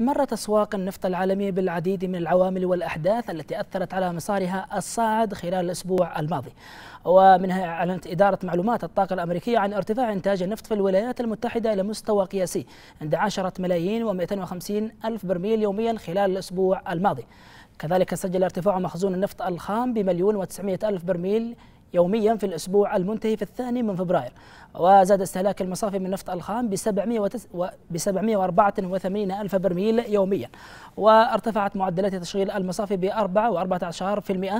مرت أسواق النفط العالمية بالعديد من العوامل والأحداث التي أثرت على مسارها الصاعد خلال الأسبوع الماضي ومنها أعلنت إدارة معلومات الطاقة الأمريكية عن ارتفاع إنتاج النفط في الولايات المتحدة إلى مستوى قياسي عند 10 ملايين و250 ألف برميل يوميا خلال الأسبوع الماضي كذلك سجل ارتفاع مخزون النفط الخام بمليون و900 ألف برميل يوميا في الأسبوع المنتهي في الثاني من فبراير وزاد استهلاك المصافي من النفط الخام ب 784 ألف برميل يوميا وارتفعت معدلات تشغيل المصافي ب 4.14%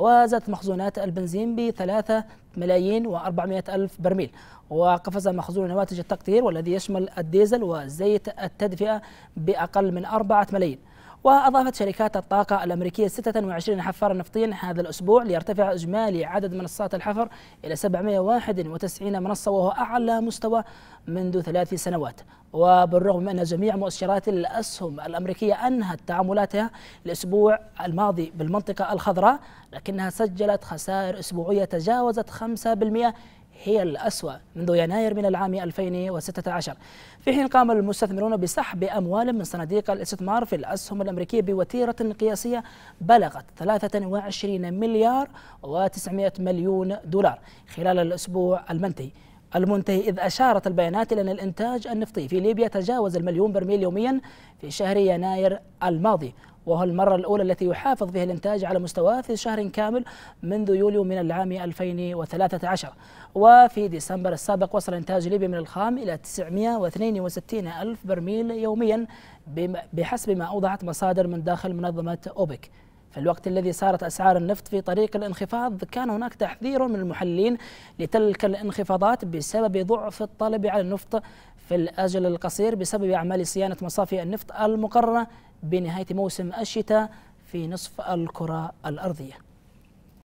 وزادت مخزونات البنزين ب 3 ملايين و400 ألف برميل وقفز مخزون نواتج التقطير والذي يشمل الديزل وزيت التدفئة بأقل من 4 ملايين وأضافت شركات الطاقة الأمريكية 26 حفارا نفطيا هذا الأسبوع ليرتفع إجمالي عدد منصات الحفر إلى 791 منصة وهو أعلى مستوى منذ ثلاث سنوات وبالرغم من أن جميع مؤشرات الأسهم الأمريكية أنهت تعاملاتها الأسبوع الماضي بالمنطقة الخضراء لكنها سجلت خسائر أسبوعية تجاوزت 5% هي الأسوأ منذ يناير من العام 2016 في حين قام المستثمرون بسحب أموال من صناديق الاستثمار في الأسهم الأمريكية بوتيرة قياسية بلغت 23 مليار و900 مليون دولار خلال الأسبوع المنتهي المنتهي إذ أشارت البيانات إلى أن الإنتاج النفطي في ليبيا تجاوز المليون برميل يوميا في شهر يناير الماضي وهو المرة الأولى التي يحافظ فيها الإنتاج على مستواه في شهر كامل منذ يوليو من العام 2013 وفي ديسمبر السابق وصل إنتاج ليبيا من الخام إلى 962 ألف برميل يوميا بحسب ما أوضحت مصادر من داخل منظمة أوبك في الوقت الذي صارت أسعار النفط في طريق الانخفاض كان هناك تحذير من المحللين لتلك الانخفاضات بسبب ضعف الطلب على النفط في الأجل القصير بسبب أعمال صيانة مصافي النفط المقررة بنهاية موسم الشتاء في نصف الكرة الأرضية